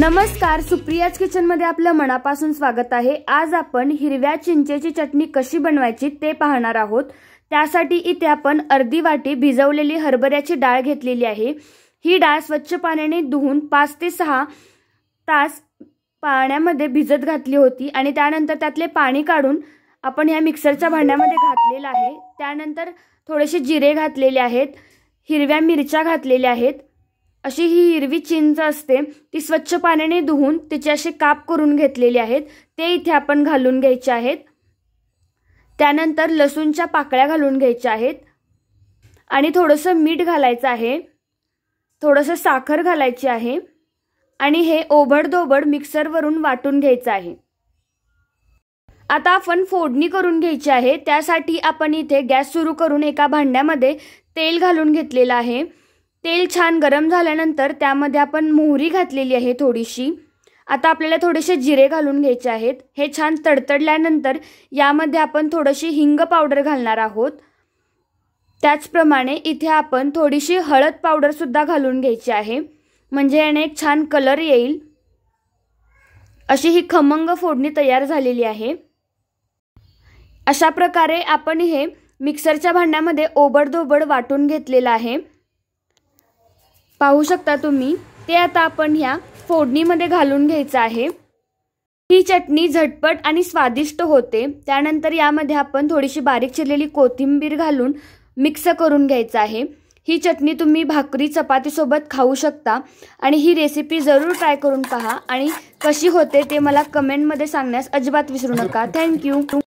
नमस्कार सुप्रियाज किचनमध्ये आपलं मनापासून स्वागत आहे आज आपण हिरव्या चिंचेची चटणी कशी बनवायची ते पाहणार आहोत त्यासाठी इथे आपण अर्धी वाटी भिजवलेली हरभऱ्याची डाळ घेतलेली आहे ही डाळ स्वच्छ पाण्याने धुवून पाच ते सहा तास पाण्यामध्ये भिजत घातली होती आणि त्यानंतर त्यातले पाणी काढून आपण या मिक्सरच्या भांड्यामध्ये घातलेलं आहे त्यानंतर थोडेसे जिरे घातलेले आहेत हिरव्या मिरच्या घातलेल्या आहेत अशी ही हिरवी चिंच असते ती स्वच्छ पाण्याने धुवून तिचे असे काप करून घेतलेले आहेत ते इथे आपण घालून घ्यायचे आहेत त्यानंतर लसूणच्या पाकळ्या घालून घ्यायच्या आहेत आणि थोडंसं मीठ घालायचं आहे थोडंसं साखर घालायची आहे आणि हे ओबडधोबड मिक्सरवरून वाटून घ्यायचं आहे आता आपण फोडणी करून घ्यायची आहे त्यासाठी आपण इथे गॅस सुरू करून एका भांड्यामध्ये तेल घालून घेतलेलं आहे तेल छान गरम झाल्यानंतर त्यामध्ये आपण मोहरी घातलेली आहे थोडीशी आता आपल्याला थोडेसे जिरे घालून घ्यायचे आहेत हे छान तडतडल्यानंतर यामध्ये आपण थोडीशी हिंग पावडर घालणार आहोत त्याचप्रमाणे इथे आपण थोडीशी हळद पावडरसुद्धा घालून घ्यायची आहे म्हणजे याने एक छान कलर येईल अशी ही खमंग फोडणी तयार झालेली आहे अशा प्रकारे आपण हे मिक्सरच्या भांड्यामध्ये ओबडधोबड वाटून घेतलेलं आहे पाहू शकता तुम्ही ते आता आपण ह्या फोडणीमध्ये घालून घ्यायचं आहे ही चटणी झटपट आणि स्वादिष्ट होते त्यानंतर यामध्ये आपण थोडीशी बारीक चिरलेली कोथिंबीर घालून मिक्स करून घ्यायचं आहे ही चटणी तुम्ही भाकरी चपातीसोबत खाऊ शकता आणि ही रेसिपी जरूर ट्राय करून पहा आणि कशी होते ते मला कमेंटमध्ये सांगण्यास अजिबात विसरू नका थँक्यू